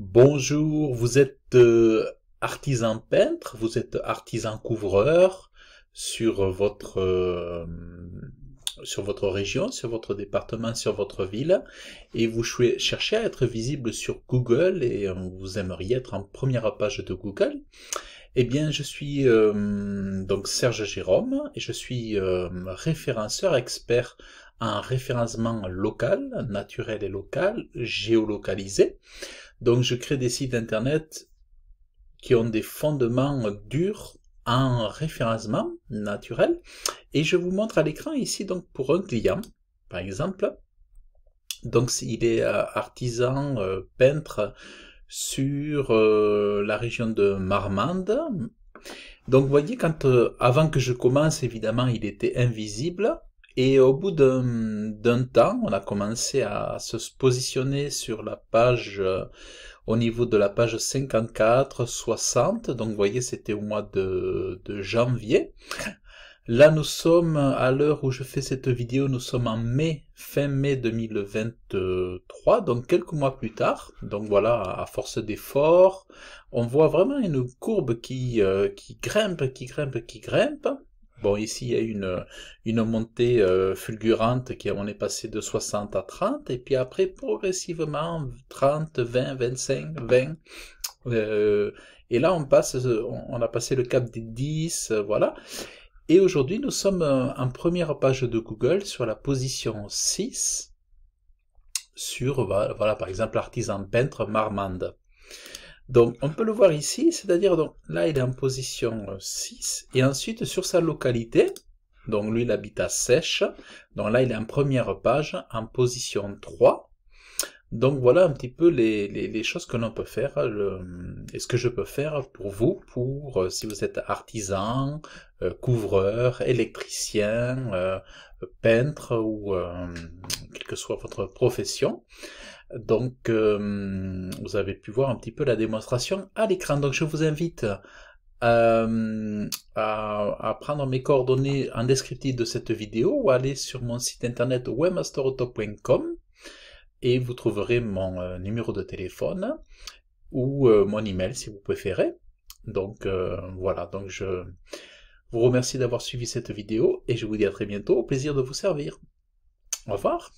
Bonjour, vous êtes euh, artisan peintre, vous êtes artisan couvreur sur votre euh, sur votre région, sur votre département, sur votre ville, et vous cherchez à être visible sur Google et vous aimeriez être en première page de Google, eh bien je suis euh, donc Serge Jérôme et je suis référenceur expert en référencement local, naturel et local, géolocalisé. Donc je crée des sites internet qui ont des fondements durs en référencement naturel. Et je vous montre à l'écran ici, donc pour un client, par exemple. Donc il est euh, artisan, euh, peintre sur euh, la région de Marmande. Donc vous voyez, quand, avant que je commence, évidemment, il était invisible. Et au bout d'un temps, on a commencé à se positionner sur la page, euh, au niveau de la page 54, 60. Donc, vous voyez, c'était au mois de, janvier. Là, nous sommes, à l'heure où je fais cette vidéo, nous sommes en mai, fin mai 2023, donc quelques mois plus tard. Donc voilà, à force d'efforts, on voit vraiment une courbe qui, euh, qui grimpe, qui grimpe, qui grimpe. Bon, ici, il y a une, une montée euh, fulgurante qui, on est passé de 60 à 30, et puis après, progressivement, 30, 20, 25, 20. Euh, et là, on passe, on a passé le cap des 10, euh, voilà. Et aujourd'hui, nous sommes euh, en première page de Google sur la position 6 sur, bah, voilà, par exemple, l'artisan peintre Marmande. Donc on peut le voir ici, c'est-à-dire donc là il est en position 6 euh, et ensuite sur sa localité, donc lui il habite à Sèche, donc là il est en première page en position 3 donc voilà un petit peu les, les, choses que l'on peut faire euh, le, et ce que je peux faire pour vous, pour euh, si vous êtes artisan, euh, couvreur, électricien, peintre ou quelle que soit votre profession. Donc vous avez pu voir un petit peu la démonstration à l'écran. Donc je vous invite à, prendre mes coordonnées en descriptif de cette vidéo ou aller sur mon site internet webmasterauto.com et vous trouverez mon euh, numéro de téléphone ou euh, mon email si vous préférez. Donc euh, voilà, donc je vous remercie d'avoir suivi cette vidéo et je vous dis à très bientôt, au plaisir de vous servir. Au revoir